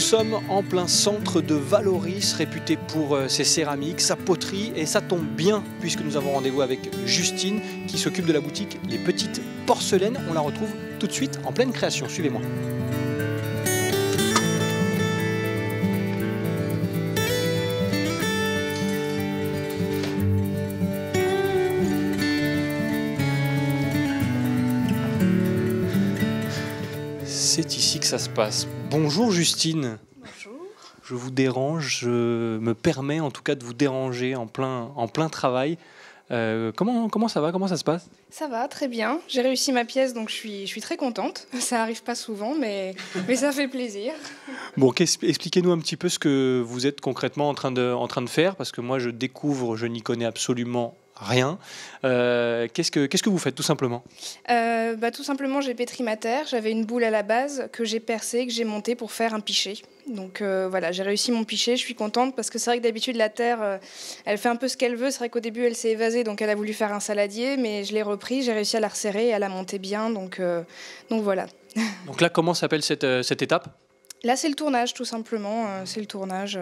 Nous sommes en plein centre de Valoris, réputé pour euh, ses céramiques, sa poterie, et ça tombe bien puisque nous avons rendez-vous avec Justine qui s'occupe de la boutique Les Petites Porcelaines. On la retrouve tout de suite en pleine création. Suivez-moi. c'est ici que ça se passe. Bonjour Justine. Bonjour. Je vous dérange, je me permets en tout cas de vous déranger en plein, en plein travail. Euh, comment, comment ça va Comment ça se passe Ça va, très bien. J'ai réussi ma pièce, donc je suis, je suis très contente. Ça arrive pas souvent, mais, mais ça fait plaisir. Bon, expliquez-nous un petit peu ce que vous êtes concrètement en train de, en train de faire, parce que moi je découvre, je n'y connais absolument rien. Euh, qu'est-ce, que, vous faites tout simplement euh, bah, Tout simplement, j'ai pétri ma terre. J'avais une boule à la base que j'ai percée, que j'ai montée pour faire un pichet. Donc euh, voilà, j'ai réussi mon pichet, je suis contente parce que c'est vrai que d'habitude la terre, elle fait un peu ce qu'elle veut. C'est vrai qu'au début elle s'est évasée, donc elle a voulu faire un saladier, mais je l'ai repris, j'ai réussi à la resserrer et à la monter bien. Donc, donc voilà. donc là, comment s'appelle cette étape Là, c'est le tournage tout simplement. c'est le tournage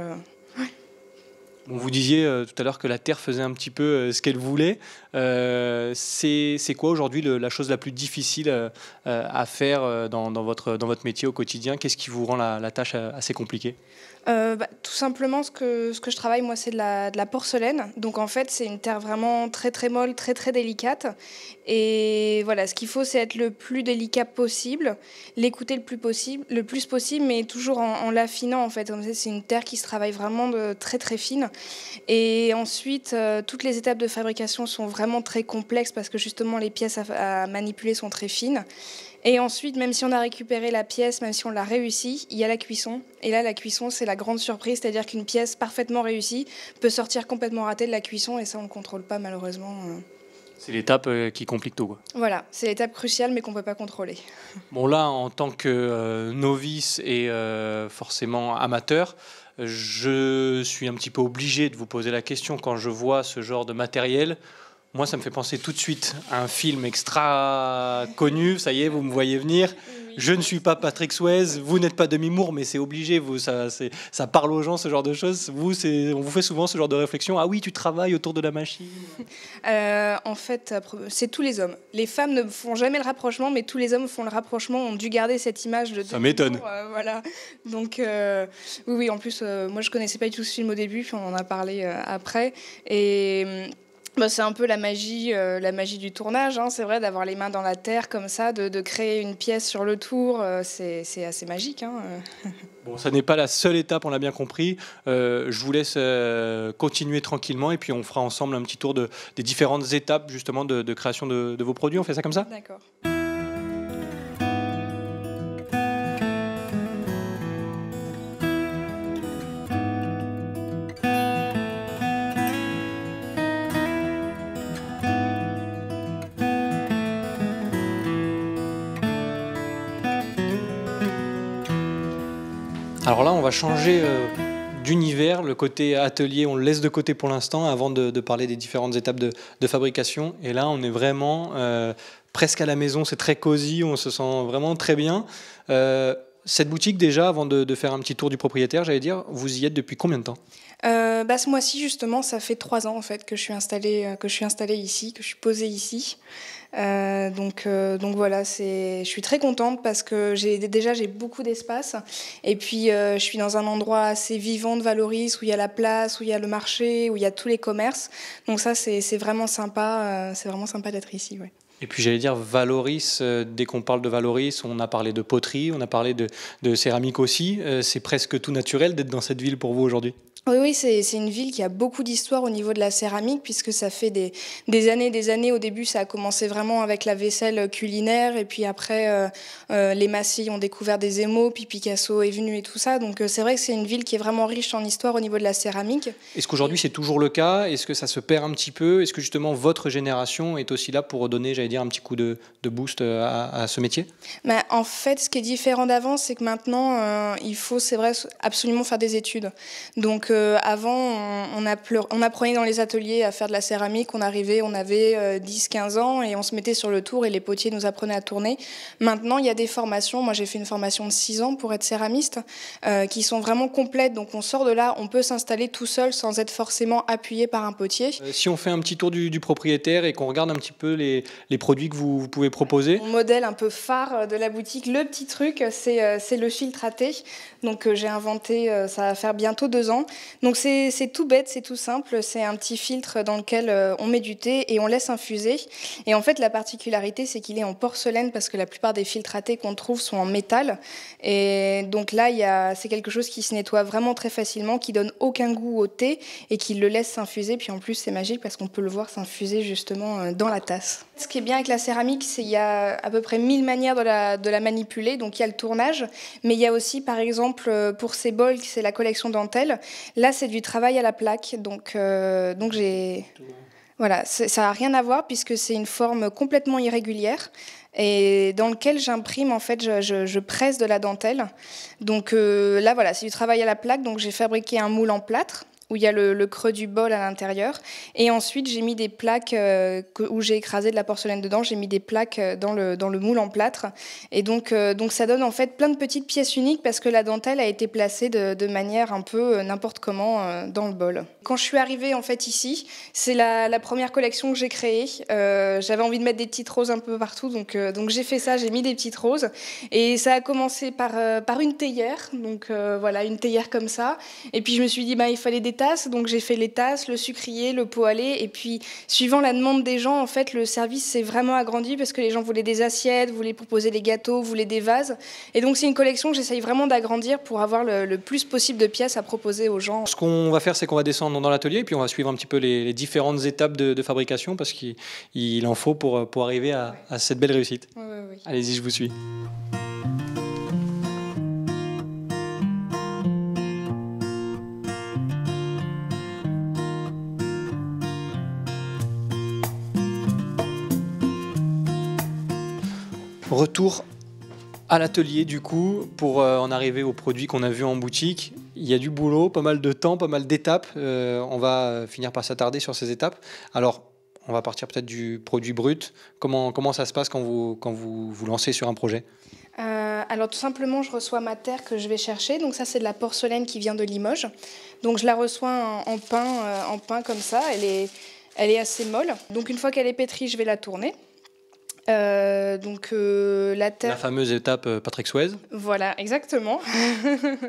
vous disiez euh, tout à l'heure que la Terre faisait un petit peu euh, ce qu'elle voulait. Euh, c'est quoi aujourd'hui la chose la plus difficile à faire dans, votre, métier au quotidien Qu'est-ce qui vous rend la tâche assez compliquée euh, bah, tout simplement, ce que, je travaille, moi, c'est de la, porcelaine. Donc, en fait, c'est une terre vraiment très, très molle, très, très délicate. Et voilà, ce qu'il faut, c'est être le plus délicat possible, l'écouter le plus possible, le plus possible, mais toujours en, l'affinant, en fait. c'est une terre qui se travaille vraiment très, très fine. Et ensuite, euh, toutes les étapes de fabrication sont vraiment très complexes parce que, justement, les pièces à manipuler sont très fines. Et ensuite, même si on a récupéré la pièce, même si on l'a réussi, il y a la cuisson. Et là, la cuisson, c'est la grande surprise, c'est-à-dire qu'une pièce parfaitement réussie peut sortir complètement ratée de la cuisson, et ça, on ne contrôle pas malheureusement. Euh. C'est l'étape euh, qui complique tout. Quoi. Voilà, c'est l'étape cruciale, mais qu'on ne peut pas contrôler. Bon, là, en tant que euh, novice et forcément amateur, je suis un petit peu obligé de vous poser la question quand je vois ce genre de matériel. Moi, ça me fait penser tout de suite à un film extra connu. Ça y est, vous me voyez venir. Je ne suis pas Patrick Swayze, vous n'êtes pas Demi mour mais c'est obligé. Vous, ça, ça parle aux gens ce genre de choses. Vous, on vous fait souvent ce genre de réflexion. Ah oui, tu travailles autour de la machine. Euh, en fait, c'est tous les hommes. Les femmes ne font jamais le rapprochement, mais tous les hommes font le rapprochement. On a dû garder cette image de. Ça m'étonne. Euh, voilà. Donc euh, oui, oui. En plus, moi, je connaissais pas du tout ce film au début, puis on en a parlé après. Et hum, bah, c'est un peu la magie, euh, la magie du tournage, hein, c'est vrai, d'avoir les mains dans la terre comme ça, de, créer une pièce sur le tour, euh, c'est assez magique. Hein. bon, ça n'est pas la seule étape, on l'a bien compris. Euh, je vous laisse continuer tranquillement et puis on fera ensemble un petit tour des différentes étapes justement de, création de vos produits. On fait ça comme ça D'accord. Alors là, on va changer euh, d'univers. Le côté atelier, on le laisse de côté pour l'instant avant de, parler des différentes étapes de, fabrication. Et là, on est vraiment euh, presque à la maison, c'est très cosy, on se sent vraiment très bien. Euh, cette boutique, déjà, avant de, faire un petit tour du propriétaire, j'allais dire, vous y êtes depuis combien de temps euh, bah, Ce mois-ci, justement, ça fait trois ans en fait que je suis installée, euh, que je suis installée ici, que je suis posée ici. Euh, donc, donc voilà, je suis très contente parce que j'ai déjà j'ai beaucoup d'espace et puis je suis dans un endroit assez vivant de Valoris où il y a la place, où il y a le marché, où il y a tous les commerces. Donc ça c'est vraiment sympa, c'est vraiment sympa d'être ici. Ouais. Et puis j'allais dire Valoris, euh, dès qu'on parle de Valoris, on a parlé de poterie, on a parlé de, céramique aussi. Euh, c'est presque tout naturel d'être dans cette ville pour vous aujourd'hui oui, c'est une ville qui a beaucoup d'histoire au niveau de la céramique, puisque ça fait des, des, années, des années. Au début, ça a commencé vraiment avec la vaisselle culinaire, et puis après, euh, euh, les Massy ont découvert des émaux, puis Picasso est venu et tout ça. Donc euh, c'est vrai que c'est une ville qui est vraiment riche en histoire au niveau de la céramique. Est-ce qu'aujourd'hui c'est toujours le cas Est-ce que ça se perd un petit peu Est-ce que justement votre génération est aussi là pour donner, j'allais dire, un petit coup de, boost à, ce métier ben, En fait, ce qui est différent d'avant, c'est que maintenant, il faut, c'est vrai, absolument faire des études. Donc avant, on, on, apprenait dans les ateliers à faire de la céramique. On arrivait, on avait 10-15 euh, ans et on se mettait sur le tour et les potiers nous apprenaient à tourner. Maintenant, il y a des formations. Moi, j'ai fait une formation de 6 ans pour être céramiste euh, qui sont vraiment complètes. Donc, on sort de là, on peut s'installer tout seul sans être forcément appuyé par un potier. Euh, si on fait un petit tour du, propriétaire et qu'on regarde un petit peu les, produits que vous, pouvez proposer. Mon modèle un peu phare de la boutique, le petit truc, c'est le filtre à thé. Donc, j'ai inventé, ça va faire bientôt deux ans. Donc c'est tout bête, c'est tout simple, c'est un petit filtre dans lequel euh, on met du thé et on laisse infuser. Et en fait, la particularité, c'est qu'il est en porcelaine parce que la plupart des filtres à thé qu'on trouve sont en métal. Et donc là, c'est quelque chose qui se nettoie vraiment très facilement, qui donne aucun goût au thé et qui le laisse s'infuser. Puis en plus, c'est magique parce qu'on peut le voir s'infuser justement euh, dans la tasse. Ce qui est bien avec la céramique, c'est qu'il y a à peu près 1000 manières de la, de la manipuler. Donc il y a le tournage, mais il y a aussi, par exemple, euh, pour ces bols, c'est la collection dentelle. Là, c'est du travail à la plaque, donc, euh, donc j'ai... Voilà, ça n'a rien à voir puisque c'est une forme complètement irrégulière et dans lequel j'imprime, en fait, je, presse de la dentelle. Donc euh, là, voilà, c'est du travail à la plaque, donc j'ai fabriqué un moule en plâtre où il y a le, creux du bol à l'intérieur. Et ensuite, j'ai mis des plaques euh, où j'ai écrasé de la porcelaine dedans. J'ai mis des plaques euh, dans le, dans le moule en plâtre. Et donc, euh, donc, ça donne en fait plein de petites pièces uniques parce que la dentelle a été placée de, de manière un peu n'importe comment dans le bol. Quand je suis arrivée en fait ici, c'est la, première collection que j'ai créée. J'avais envie de mettre des petites roses un peu partout. Donc, donc j'ai fait ça, j'ai mis des petites roses. Et ça a commencé par, par une théière. Donc voilà, une théière comme ça. Et puis je me suis dit, bah, il fallait des tasses, donc j'ai fait les tasses, le sucrier, le pot à lait, et puis suivant la demande des gens, en fait, le service s'est vraiment agrandi parce que les gens voulaient des assiettes, voulaient proposer des gâteaux, voulaient des vases, et donc c'est une collection que j'essaye vraiment d'agrandir pour avoir le, plus possible de pièces à proposer aux gens. Ce qu'on va faire, c'est qu'on va descendre dans l'atelier, et puis on va suivre un petit peu les, différentes étapes de, fabrication parce qu'il en faut pour, pour arriver à, cette belle réussite. Allez-y, je vous suis. Retour à l'atelier du coup pour euh, en arriver au produit qu'on a vu en boutique. Il y a du boulot, pas mal de temps, pas mal d'étapes. Euh, on va euh, finir par s'attarder sur ces étapes. Alors, on va partir peut-être du produit brut. Comment, comment ça se passe quand vous, quand vous vous lancez sur un projet alors tout simplement, je reçois ma terre que je vais chercher. Donc ça, c'est de la porcelaine qui vient de Limoges. Donc je la reçois en, en pain, en pain comme ça. Elle est, elle est assez molle. Donc une fois qu'elle est pétrie, je vais la tourner. Euh, donc euh, la fameuse étape euh, Patrick Suez. Voilà, exactement.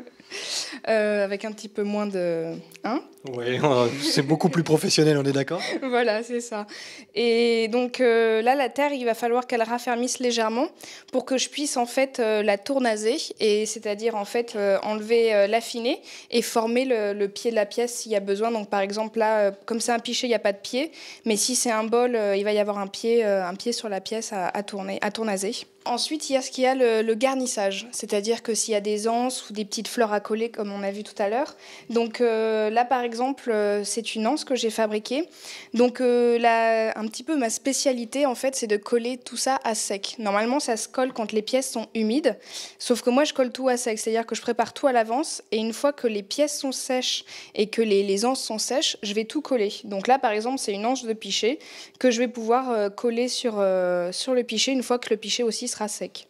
avec un petit peu moins de 1. Hein. Oui, euh, c'est beaucoup plus professionnel, on est d'accord Voilà, c'est ça. Et donc euh, là, la terre, il va falloir qu'elle raffermisse légèrement pour que je puisse en fait euh, la tournaser, et c'est-à-dire en fait enlever, l'affiner et former le, pied de la pièce s'il y a besoin. Donc par exemple là, comme c'est un pichet, il n'y a pas de pied, mais si c'est un bol, il va y avoir un pied, un pied sur la pièce à, à tourner, à tournaser. Ensuite, il y a ce qu'il y a le, garnissage, c'est-à-dire que s'il y a des anses ou des petites fleurs à coller, comme on a vu tout à l'heure. Donc euh, là, par exemple, euh, c'est une anse que j'ai fabriquée. Donc euh, là, un petit peu ma spécialité, en fait, c'est de coller tout ça à sec. Normalement, ça se colle quand les pièces sont humides, sauf que moi, je colle tout à sec, c'est-à-dire que je prépare tout à l'avance. Et une fois que les pièces sont sèches et que les, les anses sont sèches, je vais tout coller. Donc là, par exemple, c'est une anse de pichet que je vais pouvoir coller sur, sur le pichet une fois que le pichet aussi sera sec.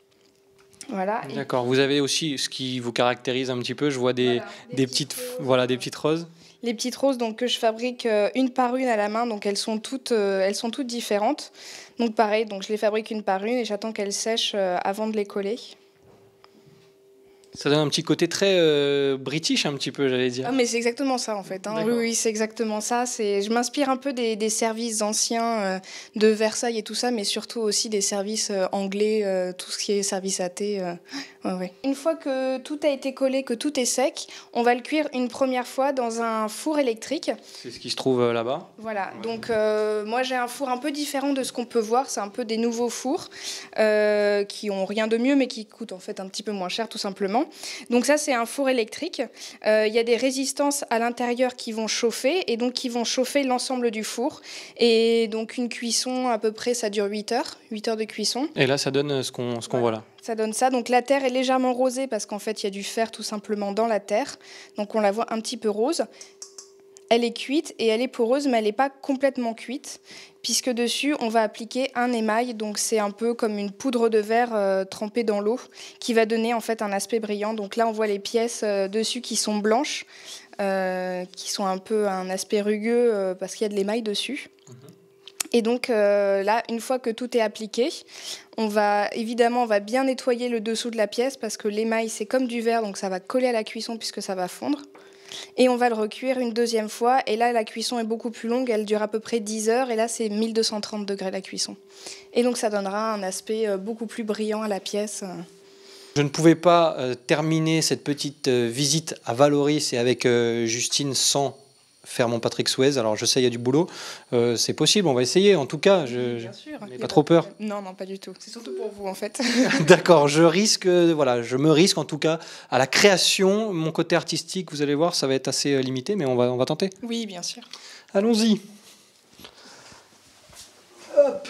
Voilà. D'accord. Vous avez aussi ce qui vous caractérise un petit peu. Je vois des, petites, roses, voilà, des petites roses. Les petites roses donc que je fabrique euh, une par une à la main. Donc elles sont toutes, euh, elles sont toutes différentes. Donc pareil. Donc je les fabrique une par une et j'attends qu'elles sèchent euh, avant de les coller. Ça donne un petit côté très euh, british, un petit peu, j'allais dire. Ah, mais c'est exactement ça, en fait. Hein. Oui, c'est exactement ça. je m'inspire un peu des, services anciens euh, de Versailles et tout ça, mais surtout aussi des services euh, anglais, tout ce qui est service à thé. Une fois que tout a été collé, que tout est sec, on va le cuire une première fois dans un four électrique. C'est ce qui se trouve là-bas. Voilà. Donc, moi, j'ai un four un peu différent de ce qu'on peut voir. C'est un peu des nouveaux fours qui ont rien de mieux, mais qui coûtent en fait un petit peu moins cher, tout simplement. Donc ça, c'est un four électrique. Euh, il y a des résistances à l'intérieur qui vont chauffer et donc qui vont chauffer l'ensemble du four. Et donc une cuisson, à peu près, ça dure 8 heures, 8 heures de cuisson. Et là, ça donne euh, ce qu'on voit là. Ça donne ça. Donc la terre est légèrement rosée parce qu'en fait, il y a du fer tout simplement dans la terre. Donc on la voit un petit peu rose elle est cuite et elle est poreuse, mais elle n'est pas complètement cuite, puisque dessus, on va appliquer un émail. Donc, c'est un peu comme une poudre de verre euh, trempée dans l'eau, qui va donner en fait un aspect brillant. Donc là, on voit les pièces euh, dessus qui sont blanches, euh, qui sont un peu un aspect rugueux parce qu'il y a de l'émail dessus. Mhm. Et donc là, une fois que tout est appliqué, on va évidemment on va bien nettoyer le dessous de la pièce parce que l'émail c'est comme du verre donc ça va coller à la cuisson puisque ça va fondre. Et on va le recuire une deuxième fois. Et là, la cuisson est beaucoup plus longue. Elle dure à peu près 10 heures. Et là, c'est 1230 degrés la cuisson. Et donc, ça donnera un aspect euh, beaucoup plus brillant à la pièce. Je ne pouvais pas euh, terminer cette petite euh, visite à Valoris et avec Justine sans faire mon Patrick Suez. Alors je sais, il y a du boulot, euh, c'est possible, on va essayer. En tout cas, je n'ai pas trop peur. Non, non, pas du tout. C'est surtout pour vous en fait. D'accord, je risque, euh, voilà, je me risque en tout cas à la création. Mon côté artistique, vous allez voir, ça va être assez euh, limité, mais on va, on va tenter. Oui, bien sûr. Allons-y. Hop.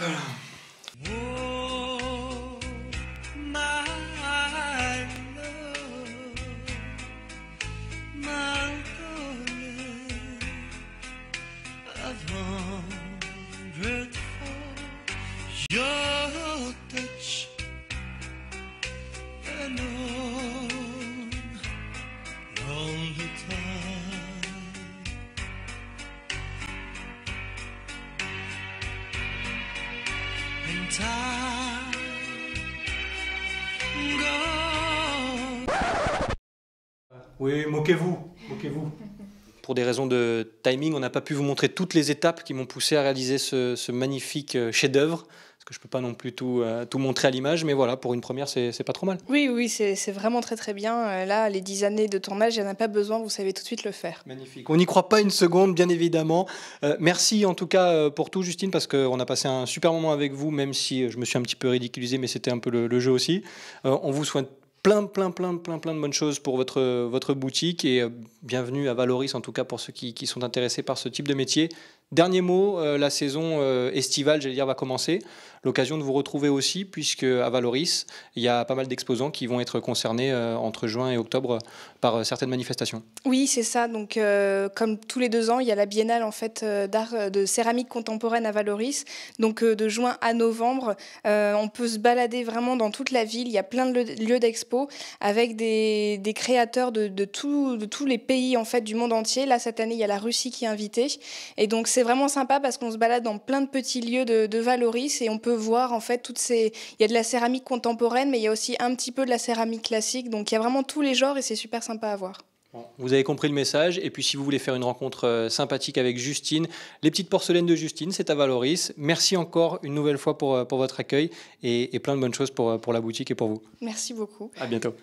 Oui, moquez-vous, moquez-vous. Pour des raisons de timing, on n'a pas pu vous montrer toutes les étapes qui m'ont poussé à réaliser ce, magnifique euh, chef-d'œuvre. Parce que je ne peux pas non plus tout, euh, tout montrer à l'image, mais voilà, pour une première, c'est pas trop mal. Oui, oui, c'est vraiment très très bien. Euh, là, les dix années de tournage, il n'y en a pas besoin, vous savez tout de suite le faire. Magnifique. On n'y croit pas une seconde, bien évidemment. merci en tout cas pour tout, Justine, parce qu'on a passé un super moment avec vous, même si je me suis un petit peu ridiculisé, mais c'était un peu le, jeu aussi. on vous souhaite plein, plein, plein, plein, plein de bonnes choses pour votre, votre boutique et euh, bienvenue à Valoris en tout cas pour ceux qui sont intéressés par ce type de métier. Dernier mot, euh, la saison euh, estivale, j'allais dire, va commencer. L'occasion de vous retrouver aussi, puisque à Valoris, il y a pas mal d'exposants qui vont être concernés euh, entre juin et octobre par certaines manifestations. Oui, c'est ça. Donc, comme tous les deux ans, il y a la biennale en fait d'art de céramique contemporaine à Valoris. Donc, de juin à novembre, on peut se balader vraiment dans toute la ville. Il y a plein de lieux d'expo avec des, créateurs de, de tous les pays en fait du monde entier. Là, cette année, il y a la Russie qui est invitée, et donc c'est c'est vraiment sympa parce qu'on se balade dans plein de petits lieux de, Valoris et on peut voir en fait toutes ces. Il y a de la céramique contemporaine, mais il y a aussi un petit peu de la céramique classique. Donc il y a vraiment tous les genres et c'est super sympa à voir. vous avez compris le message. Et puis, si vous voulez faire une rencontre euh, sympathique avec Justine, les petites porcelaines de Justine, c'est à Valoris. Merci encore une nouvelle fois pour, euh, pour votre accueil et, et, plein de bonnes choses pour, euh, pour la boutique et pour vous. Merci beaucoup. À bientôt.